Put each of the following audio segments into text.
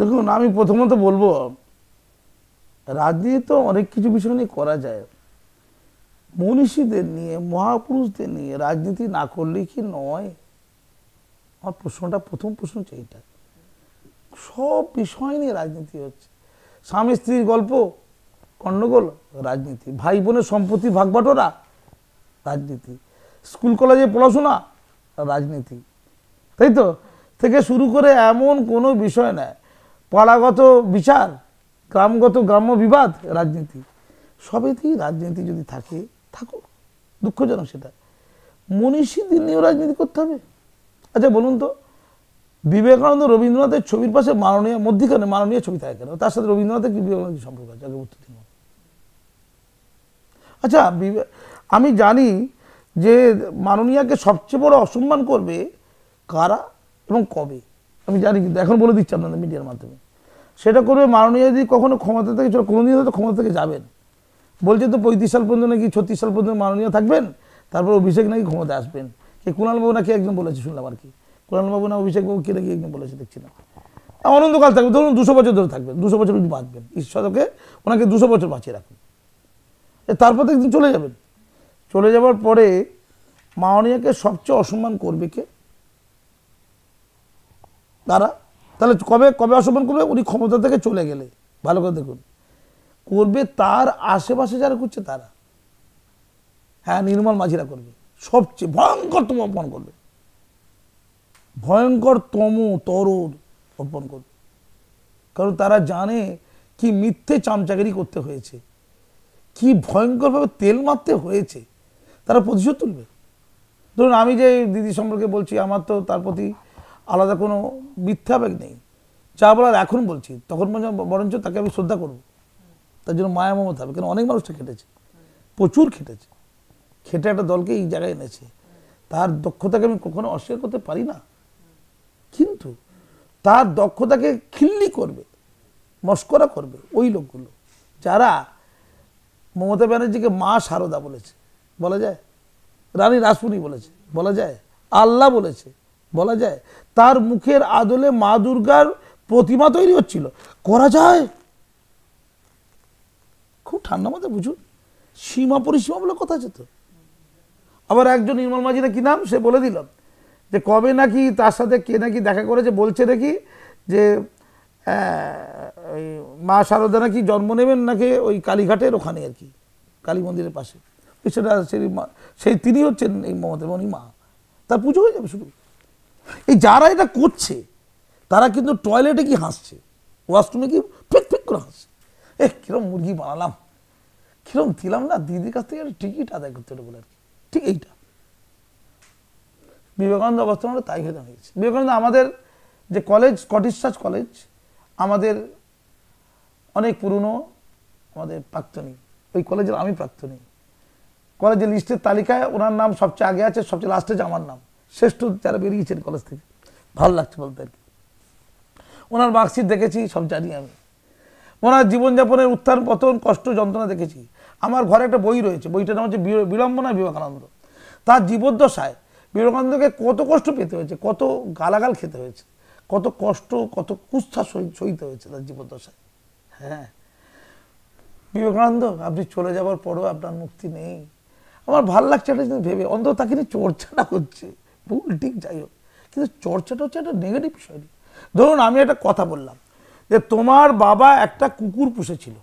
দেখুন আমি প্রথমত বলবো রাজনীতি তো অনেক কিছু বিষয় নিয়ে করা যায় মনীষীদের নিয়ে মহাপুরুষদের নিয়ে রাজনীতি না করলে কি নয় আমার প্রশ্নটা প্রথম প্রশ্ন হচ্ছে এইটা সব বিষয় নিয়ে রাজনীতি হচ্ছে স্বামী স্ত্রীর গল্প গণ্ডগোল রাজনীতি ভাই বোনের সম্পত্তি ভাগবাটোরা রাজনীতি স্কুল কলেজে পড়াশোনা রাজনীতি তাই তো থেকে শুরু করে এমন কোনো বিষয় নেয় পাড়াগত বিচার গ্রামগত গ্রাম্য বিবাদ রাজনীতি সবেতেই রাজনীতি যদি থাকে থাকুক দুঃখজনক সেটা দিন নিয়েও রাজনীতি করতে হবে আচ্ছা বলুন তো বিবেকানন্দ রবীন্দ্রনাথের ছবির পাশে মাননীয় মধ্যিখানে মাননীয় ছবি থাকে কেন তার সাথে রবীন্দ্রনাথের কি বিবেকানন্দ সম্পর্ক আছে আগে উত্তর দিন আচ্ছা আমি জানি যে মাননীয়াকে সবচেয়ে বড় অসম্মান করবে কারা এবং কবে আমি জানি কিন্তু এখন বলে দিচ্ছি আপনাদের মিডিয়ার মাধ্যমে সেটা করবে মাননীয় যদি কখনো ক্ষমতা থেকে কোনোদিন হয়তো ক্ষমতা থেকে যাবেন বলছে তো পঁয়ত্রিশ সাল পর্যন্ত নাকি ছত্রিশ সাল পর্যন্ত মাননীয় থাকবেন তারপর অভিষেক নাকি ক্ষমতা আসবেন কে কুণালবাবু নাকি একজন বলেছে শুনলাম আর কি কুণালবাবু না অভিষেকবাবু কে নাকি একজন বলেছে দেখছি না অনন্তকাল থাকবে ধরুন দুশো বছর ধরে থাকবেন দুশো বছর কিন্তু বাঁচবেন ঈশ্বরকে ওনাকে দুশো বছর বাঁচিয়ে রাখুন তারপর একদিন চলে যাবেন চলে যাওয়ার পরে মাওনিয়াকে সবচেয়ে অসম্মান করবে কে তারা তাহলে কবে কবে অসম্মান করবে উনি ক্ষমতা থেকে চলে গেলে ভালো করে দেখুন করবে তার আশেপাশে যারা করছে তারা হ্যাঁ নির্মল মাঝিরা করবে সবচেয়ে ভয়ঙ্করতম অপমান করবে ভয়ঙ্করতম তরুণ অর্পণ করবে কারণ তারা জানে কি মিথ্যে চামচাগিরি করতে হয়েছে কি ভয়ঙ্করভাবে তেল মারতে হয়েছে তারা প্রতিশোধ তুলবে ধরুন আমি যে দিদি সম্পর্কে বলছি আমার তো তার প্রতি আলাদা কোনো মিথ্যা নেই যা বলার এখন বলছি তখন বরঞ্চ তাকে আমি শ্রদ্ধা করব তার জন্য মায়া মমতা হবে কেন অনেক মানুষটা খেটেছে প্রচুর খেটেছে খেটে একটা দলকে এই জায়গায় এনেছে তার দক্ষতাকে আমি কখনো অস্বীকার করতে পারি না কিন্তু তার দক্ষতাকে খিল্লি করবে মস্করা করবে ওই লোকগুলো যারা মমতা ব্যানার্জিকে মা সারদা বলেছে বলা যায় রানী রাসমণি বলেছে বলা যায় আল্লাহ বলেছে বলা যায় তার মুখের আদলে মা দুর্গার প্রতিমা তৈরি হচ্ছিল করা যায় খুব ঠান্ডা মাথায় বুঝুন সীমা পরিসীমা বলে কথা আছে তো আবার একজন নির্মল মাঝি না কি নাম সে বলে দিলাম যে কবে নাকি তার সাথে কে নাকি দেখা করেছে বলছে নাকি যে মা শারদা নাকি জন্ম নেবেন নাকি ওই কালীঘাটের ওখানে আর কি কালী মন্দিরের পাশে সেটা সেই সেই তিনি হচ্ছেন এই মমতা মনি মা তার পুজো হয়ে যাবে শুধু এই যারা এটা করছে তারা কিন্তু টয়লেটে কি হাসছে ওয়াশরুমে কি ফিক ফিক করে হাসছে এ কিরম মুরগি বানালাম কিরম দিলাম না দিদির কাছ থেকে টিকিট আদায় করতে হবে বলে আর কি ঠিক এইটা বিবেকানন্দ অবস্থানটা তাই হয়ে দাঁড়িয়েছে বিবেকানন্দ আমাদের যে কলেজ স্কটিশ চার্চ কলেজ আমাদের অনেক পুরনো আমাদের প্রাক্তনী ওই কলেজের আমি প্রাক্তনী কলেজের লিস্টের তালিকায় ওনার নাম সবচেয়ে আগে আছে সবচেয়ে লাস্টে আমার নাম শ্রেষ্ঠ যারা বেরিয়েছেন কলেজ থেকে ভালো লাগছে বলতে আর কি ওনার মার্কশিট দেখেছি সব জানি আমি ওনার জীবনযাপনের উত্থান পতন কষ্ট যন্ত্রণা দেখেছি আমার ঘরে একটা বই রয়েছে বইটার নাম হচ্ছে বিড়ম্বনা বিবেকানন্দ তার জীবদ্দশায় বিবেকানন্দকে কত কষ্ট পেতে হয়েছে কত গালাগাল খেতে হয়েছে কত কষ্ট কত কুস্থা সইতে হয়েছে তার জীবদ্দশায় হ্যাঁ বিবেকানন্দ আপনি চলে যাওয়ার পরও আপনার মুক্তি নেই আমার ভাল লাগছে একটা জিনিস ভেবে অন্তত তাকে নিয়ে চর্চাটা হচ্ছে ভুল ঠিক যাই হোক কিন্তু চর্চাটা হচ্ছে একটা নেগেটিভ বিষয় ধরুন আমি একটা কথা বললাম যে তোমার বাবা একটা কুকুর পুষেছিল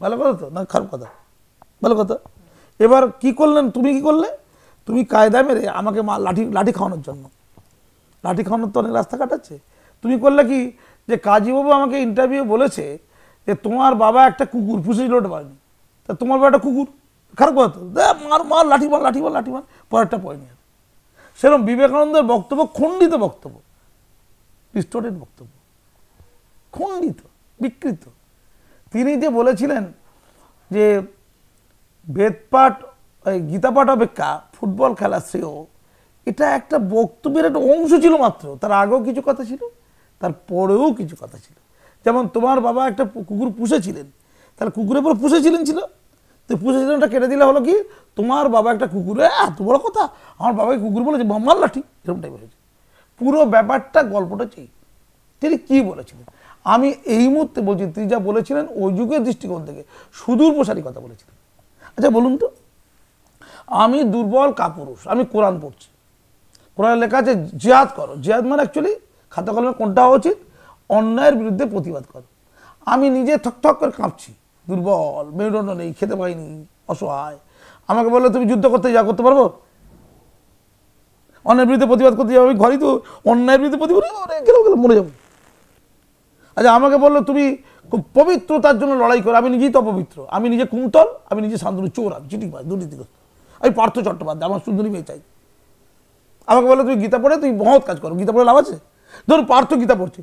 ভালো কথা তো না খারাপ কথা ভালো কথা এবার কি করলেন তুমি কি করলে তুমি কায়দা মেরে আমাকে মা লাঠি লাঠি খাওয়ানোর জন্য লাঠি খাওয়ানোর তো অনেক রাস্তা কাটাচ্ছে তুমি করলে কি যে কাজীবাবু আমাকে ইন্টারভিউ বলেছে যে তোমার বাবা একটা কুকুর পুষেছিল ওটা পারেনি তা তোমার বাবা একটা কুকুর খারাপ কথা তো মার মার লাঠি মার লাঠি মার লাঠি মার পরেরটা আর সেরকম বিবেকানন্দের বক্তব্য খণ্ডিত বক্তব্য ডিস্টোটেড বক্তব্য খণ্ডিত বিকৃত তিনি যে বলেছিলেন যে বেদপাঠ গীতাপাঠ অপেক্ষা ফুটবল খেলা শ্রেয় এটা একটা বক্তব্যের একটা অংশ ছিল মাত্র তার আগেও কিছু কথা ছিল তার পরেও কিছু কথা ছিল যেমন তোমার বাবা একটা কুকুর পুষেছিলেন তার কুকুরের পর পুষেছিলেন ছিল তো পুজোটা কেটে দিলে হলো কি তোমার বাবা একটা কুকুর এত বড় কথা আমার বাবাকে কুকুর বলেছে মাল লাঠি এরকম টাইপ হয়েছে পুরো ব্যাপারটা গল্পটা চাই তিনি কী বলেছিলেন আমি এই মুহূর্তে বলছি তিনি যা বলেছিলেন ওই যুগের দৃষ্টিকোণ থেকে সুদূর প্রসারী কথা বলেছিলেন আচ্ছা বলুন তো আমি দুর্বল কাপুরুষ আমি কোরআন পড়ছি কোরআন লেখা আছে জিয়াদ করো জিয়াদ মানে অ্যাকচুয়ালি খাতা কলমে কোনটা হওয়া উচিত অন্যায়ের বিরুদ্ধে প্রতিবাদ করো আমি নিজে ঠকঠক করে কাঁপছি দুর্বল মেরুদণ্ড নেই খেতে পাইনি অসহায় আমাকে বললে তুমি যুদ্ধ করতে যা করতে পারবো অন্যের বিরুদ্ধে প্রতিবাদ করতে যাবো আমি ঘরেই তো অন্যায়ের বিরুদ্ধে প্রতিবাদ গেলেও গেলে মরে যাবো আচ্ছা আমাকে বললো তুমি পবিত্রতার জন্য লড়াই করো আমি নিজেই তো অপবিত্র আমি নিজে কুমতল আমি নিজে শান্তনু চোর আমি চিঠি পাই দুর্নীতিগ্রস্ত আমি পার্থ চট্টোপাধ্যায় আমার সুন্দরী মেয়ে চাই আমাকে বললো তুমি গীতা পড়ে তুমি মহৎ কাজ করো গীতা পড়ে লাভ আছে ধরুন পার্থ গীতা পড়ছে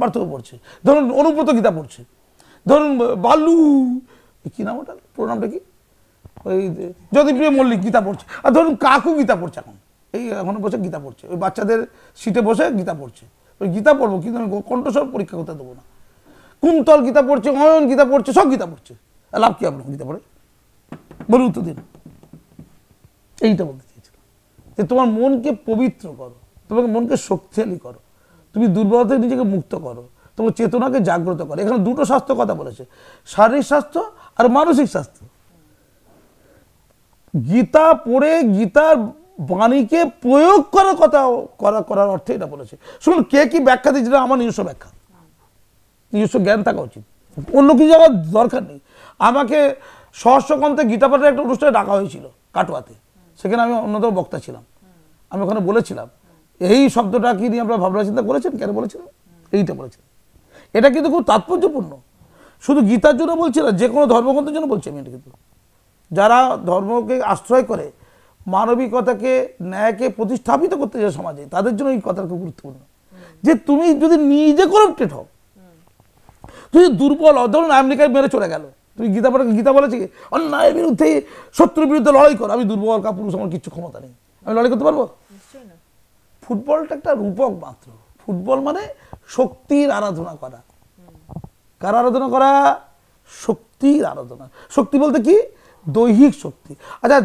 পার্থ পড়ছে ধরুন অনুব্রত গীতা পড়ছে ধরুন বালু কী নাম ওটা নামটা কি ওই জ্যোতিপ্রিয় মল্লিক গীতা পড়ছে আর ধরুন কাকু গীতা পড়ছে এখন এই এখন বসে গীতা পড়ছে ওই বাচ্চাদের সিটে বসে গীতা পড়ছে ওই গীতা পড়বো কিন্তু আমি কণ্ঠস্বর পরীক্ষা করতে দেবো না কুন্তল গীতা পড়ছে অয়ন গীতা পড়ছে সব গীতা পড়ছে লাভ কি আপনার গীতা পড়ে বলুন উত্তর দিন এইটা বলতে চেয়েছিলাম যে তোমার মনকে পবিত্র করো তোমাকে মনকে শক্তিশালী করো তুমি দুর্বলতা নিজেকে মুক্ত করো তোমার চেতনাকে জাগ্রত করে এখানে দুটো স্বাস্থ্য কথা বলেছে শারীরিক স্বাস্থ্য আর মানসিক স্বাস্থ্য গীতা পড়ে গীতার বাণীকে প্রয়োগ করার কথা করা করার অর্থে এটা বলেছে শুনুন কে কি ব্যাখ্যা দিয়েছিল আমার নিজস্ব ব্যাখ্যা নিজস্ব জ্ঞান থাকা উচিত অন্য কিছু আমার দরকার নেই আমাকে সহস্রকন্তে গীতা পাঠের একটা অনুষ্ঠানে ডাকা হয়েছিল কাটোয়াতে সেখানে আমি অন্যতম বক্তা ছিলাম আমি ওখানে বলেছিলাম এই শব্দটা কি নিয়ে আপনারা ভাবনা চিন্তা করেছেন কেন বলেছিলাম এইটা বলেছিলাম এটা কিন্তু খুব তাৎপর্যপূর্ণ শুধু গীতার জন্য বলছি না যে কোনো ধর্মগ্রন্থের জন্য বলছি আমি এটা কিন্তু যারা ধর্মকে আশ্রয় করে মানবিকতাকে ন্যায়কে প্রতিস্থাপিত করতে চায় সমাজে তাদের জন্য এই কথাটা খুব গুরুত্বপূর্ণ যে তুমি যদি নিজে করপ্টেড হও তুমি দুর্বল ধরুন আমেরিকায় মেরে চলে গেল তুমি গীতা পড়ে গীতা বলেছি অন্যায়ের বিরুদ্ধে শত্রুর বিরুদ্ধে লড়াই করো আমি দুর্বল কাপুরুষ আমার কিছু ক্ষমতা নেই আমি লড়াই করতে পারবো ফুটবলটা একটা রূপক মাত্র ফুটবল মানে শক্তির আরাধনা করা কার আরাধনা করা শক্তির আরাধনা শক্তি বলতে কি দৈহিক শক্তি আচ্ছা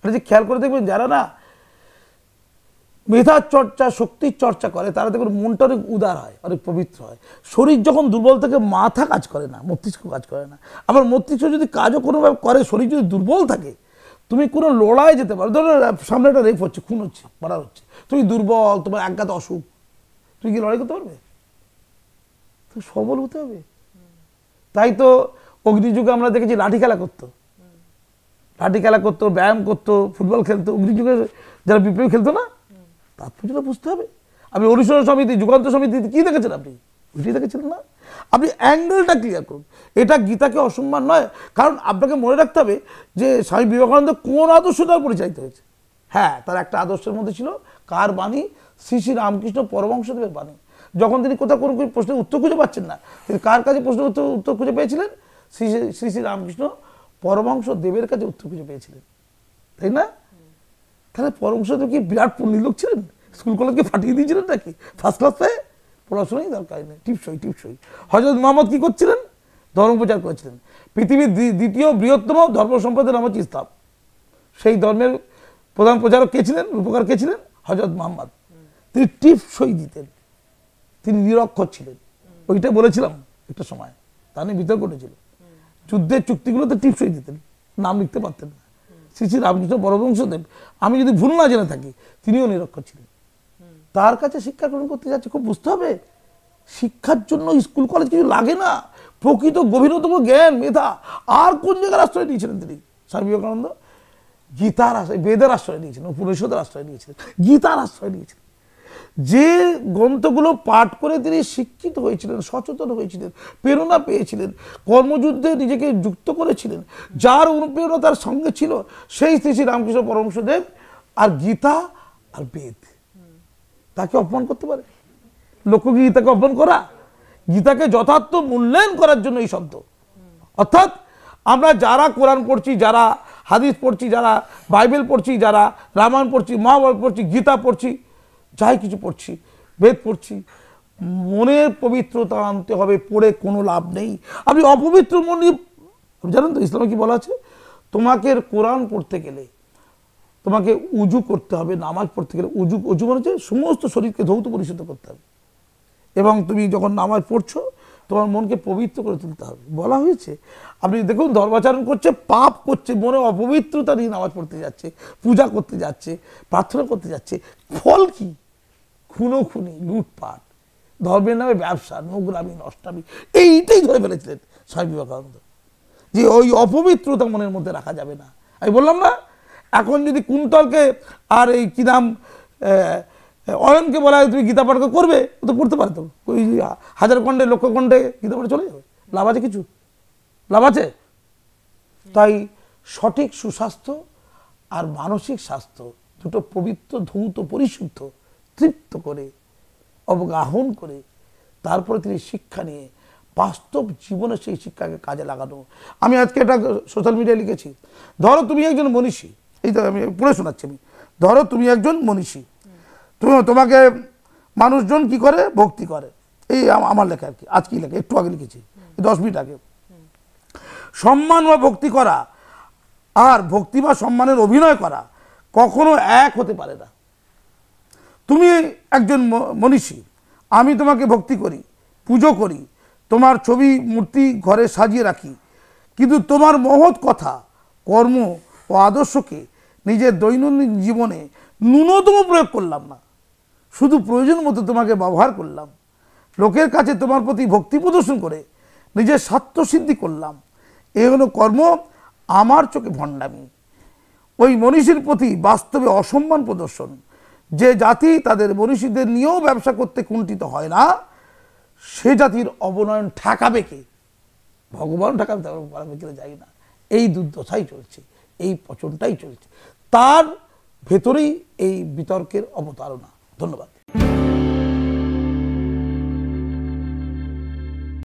এটা যে খেয়াল করে দেখবেন যারা না মেধা চর্চা শক্তির চর্চা করে তারা দেখবেন মনটা অনেক উদার হয় অনেক পবিত্র হয় শরীর যখন দুর্বল থাকে মাথা কাজ করে না মস্তিষ্ক কাজ করে না আবার মস্তিষ্ক যদি কাজও কোনোভাবে করে শরীর যদি দুর্বল থাকে তুমি কোনো লড়াই যেতে পারো ধরো সামনে একটা রেপ হচ্ছে খুন হচ্ছে মারা হচ্ছে তুমি দুর্বল তোমার একঘাত অসুখ তুই কি লড়াই করতে পারবে তো সবল হতে হবে তাই তো অগ্নিযুগে আমরা দেখেছি লাঠি খেলা করতো লাঠি খেলা করতো ব্যায়াম করতো ফুটবল খেলতো অগ্নিযুগে যারা বিপ্লবী খেলতো না তাৎপর্যটা বুঝতে হবে আপনি অনুশীলন সমিতি যুগান্ত সমিতি কি দেখেছেন আপনি ওইটাই দেখেছিলেন না আপনি অ্যাঙ্গেলটা ক্লিয়ার করুন এটা গীতাকে অসম্মান নয় কারণ আপনাকে মনে রাখতে হবে যে স্বামী বিবেকানন্দ কোন আদর্শ তার পরিচালিত হয়েছে হ্যাঁ তার একটা আদর্শের মধ্যে ছিল কার বাণী শ্রী শ্রী রামকৃষ্ণ পরমংশদেবের বাণী যখন তিনি কোথাও কোনো কোনো প্রশ্নের উত্তর খুঁজে পাচ্ছেন না তিনি কার কাছে প্রশ্ন উত্তর উত্তর খুঁজে পেয়েছিলেন শ্রী শ্রী শ্রী রামকৃষ্ণ পরমংশ দেবের কাছে উত্তর খুঁজে পেয়েছিলেন তাই না তাহলে পরমংশদেব কি বিরাট লোক ছিলেন স্কুল কলেজকে ফাটিয়ে দিয়েছিলেন নাকি ফার্স্ট ক্লাস পায়ে পড়াশোনাই দরকার নেই টিপসই টিপসই হজরত মোহাম্মদ কী করছিলেন ধর্ম প্রচার করেছিলেন পৃথিবীর দ্বিতীয় বৃহত্তম ধর্ম সম্প্রদায়ের নাম হচ্ছে ইস্তাব সেই ধর্মের প্রধান প্রচারক কে ছিলেন রূপকার কে ছিলেন হজরত মোহাম্মদ তিনি টিপসই দিতেন তিনি নিরক্ষর ছিলেন ওইটা বলেছিলাম একটা সময় তা নিয়ে বিতর্ক উঠেছিল যুদ্ধের চুক্তিগুলোতে টিপসই দিতেন নাম লিখতে পারতেন না শ্রী শ্রী রামকৃষ্ণ পরবংশদেব আমি যদি ভুল না জেনে থাকি তিনিও নিরক্ষর ছিলেন তার কাছে শিক্ষা গ্রহণ করতে যাচ্ছে খুব বুঝতে হবে শিক্ষার জন্য স্কুল কলেজ কিছু লাগে না প্রকৃত গভীরতম জ্ঞান মেধা আর কোন জায়গার আশ্রয় নিয়েছিলেন তিনি স্বামী বিবেকানন্দ গীতার আশ্রয় বেদের আশ্রয় নিয়েছিলেন উপনিষদের আশ্রয় নিয়েছিলেন গীতার আশ্রয় নিয়েছিলেন যে গ্রন্থগুলো পাঠ করে তিনি শিক্ষিত হয়েছিলেন সচেতন হয়েছিলেন প্রেরণা পেয়েছিলেন কর্মযুদ্ধে নিজেকে যুক্ত করেছিলেন যার অনুপ্রেরণা তার সঙ্গে ছিল সেই শ্রী শ্রী রামকৃষ্ণ পরমশদেব আর গীতা আর বেদ তাকে অপমান করতে পারে লোকগীতাকে গীতাকে অপমান করা গীতাকে যথার্থ মূল্যায়ন করার জন্য এই শব্দ অর্থাৎ আমরা যারা কোরআন পড়ছি যারা হাদিস পড়ছি যারা বাইবেল পড়ছি যারা রামায়ণ পড়ছি মহাভারত পড়ছি গীতা পড়ছি যাই কিছু পড়ছি বেদ পড়ছি মনের পবিত্রতা আনতে হবে পড়ে কোনো লাভ নেই আপনি অপবিত্র মন নিয়ে জানেন তো ইসলামে কি বলা আছে তোমাকে কোরআন পড়তে গেলে তোমাকে উজু করতে হবে নামাজ পড়তে গেলে উজু উজু মানে হচ্ছে সমস্ত শরীরকে ধৌত পরিশুদ্ধ করতে হবে এবং তুমি যখন নামাজ পড়ছো তোমার মনকে পবিত্র করে তুলতে হবে বলা হয়েছে আপনি দেখুন ধর্মাচরণ করছে পাপ করছে মনে অপবিত্রতা নিয়ে নামাজ পড়তে যাচ্ছে পূজা করতে যাচ্ছে প্রার্থনা করতে যাচ্ছে ফল কী খুনোখুনি লুটপাট ধর্মের নামে ব্যবসা নোগ্রামি নষ্টামি এইটাই ধরে ফেলেছিলেন স্বামী বিবেকানন্দ যে ওই অপবিত্রতা মনের মধ্যে রাখা যাবে না আমি বললাম না এখন যদি কুন্তলকে আর এই কি নাম অয়নকে বলা হয় তুমি গীতা পাঠ করবে ও তো করতে পারতো ওই হাজার কণ্ঠে লক্ষ কণ্ঠে গীতা পাঠ চলে যাবে লাভ আছে কিছু লাভ আছে তাই সঠিক সুস্বাস্থ্য আর মানসিক স্বাস্থ্য দুটো পবিত্র ধৌত পরিশুদ্ধ তৃপ্ত করে অবগাহন করে তারপরে তিনি শিক্ষা নিয়ে বাস্তব জীবনে সেই শিক্ষাকে কাজে লাগানো আমি আজকে এটা সোশ্যাল মিডিয়ায় লিখেছি ধরো তুমি একজন মনীষী এই তো আমি পড়ে শোনাচ্ছি আমি ধরো তুমি একজন মনীষী তুমি তোমাকে মানুষজন কি করে ভক্তি করে এই আমার লেখা আর কি আজকেই লেখা একটু আগে লিখেছি দশ মিনিট আগে সম্মান বা ভক্তি করা আর ভক্তি বা সম্মানের অভিনয় করা কখনো এক হতে পারে না তুমি একজন মনীষী আমি তোমাকে ভক্তি করি পুজো করি তোমার ছবি মূর্তি ঘরে সাজিয়ে রাখি কিন্তু তোমার মহৎ কথা কর্ম ও আদর্শকে নিজের দৈনন্দিন জীবনে ন্যূনতম প্রয়োগ করলাম না শুধু প্রয়োজন মতো তোমাকে ব্যবহার করলাম লোকের কাছে তোমার প্রতি ভক্তি প্রদর্শন করে নিজের স্বার্থ সিদ্ধি করলাম এ হলো কর্ম আমার চোখে ভণ্ডামি ওই মনীষীর প্রতি বাস্তবে অসম্মান প্রদর্শন যে জাতি তাদের মনীষীদের নিয়েও ব্যবসা করতে কুণ্ঠিত হয় না সে জাতির অবনয়ন ঠেকাবে কে ভগবান ঠেকাবে তার কিনা যাই না এই দুর্দশাই চলছে এই পচনটাই চলছে তার ভেতরেই এই বিতর্কের অবতারণা ধন্যবাদ